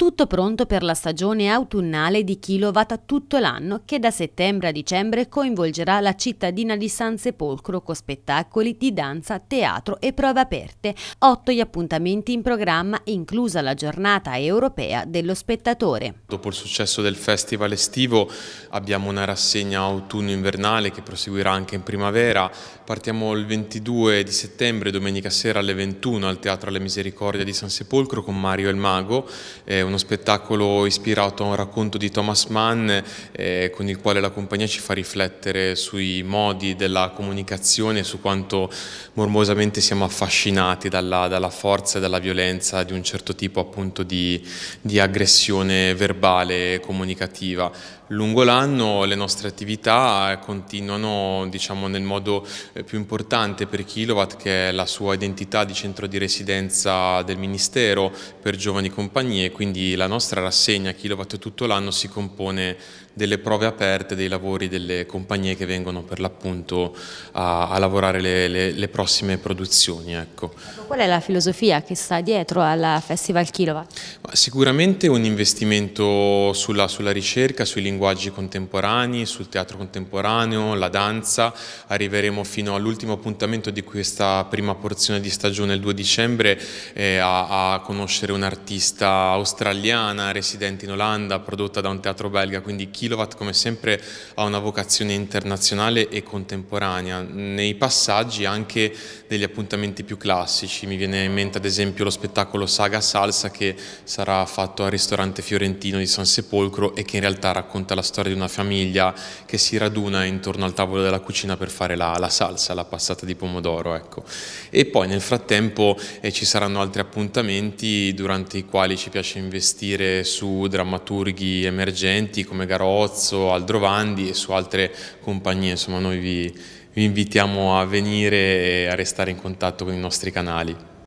tutto pronto per la stagione autunnale di Kilowatt tutto l'anno che da settembre a dicembre coinvolgerà la cittadina di San Sepolcro con spettacoli di danza, teatro e prove aperte. Otto gli appuntamenti in programma, inclusa la giornata europea dello spettatore. Dopo il successo del festival estivo abbiamo una rassegna autunno-invernale che proseguirà anche in primavera. Partiamo il 22 di settembre, domenica sera alle 21 al Teatro alle Misericordia di San Sepolcro con Mario il Mago, eh, uno spettacolo ispirato a un racconto di Thomas Mann eh, con il quale la compagnia ci fa riflettere sui modi della comunicazione, su quanto morbosamente siamo affascinati dalla, dalla forza e dalla violenza di un certo tipo appunto di, di aggressione verbale e comunicativa. Lungo l'anno le nostre attività eh, continuano diciamo, nel modo eh, più importante per Kilowatt che è la sua identità di centro di residenza del Ministero per giovani compagnie, quindi la nostra rassegna Kilowatt tutto l'anno si compone delle prove aperte, dei lavori delle compagnie che vengono per l'appunto a, a, lavorare le, le, le prossime produzioni. Ecco. ecco qual è la filosofia che sta dietro al Festival Kilowatt? Sicuramente un investimento sulla, sulla ricerca, sui linguaggi contemporanei, sul teatro contemporaneo, la danza. Arriveremo fino all'ultimo appuntamento di questa prima porzione di stagione il 2 dicembre eh, a, a conoscere un'artista australiana residente in Olanda, prodotta da un teatro belga, quindi Kilowatt Kilowatt come sempre ha una vocazione internazionale e contemporanea, nei passaggi anche degli appuntamenti più classici, mi viene in mente ad esempio lo spettacolo Saga Salsa che sarà fatto al ristorante fiorentino di San Sepolcro e che in realtà racconta la storia di una famiglia che si raduna intorno al tavolo della cucina per fare la, la salsa, la passata di pomodoro. Ecco. E poi nel frattempo eh, ci saranno altri appuntamenti durante i quali ci piace investire su drammaturghi emergenti come Garofalo, Ozzo, Aldrovandi e su altre compagnie, insomma noi vi, vi invitiamo a venire e a restare in contatto con i nostri canali.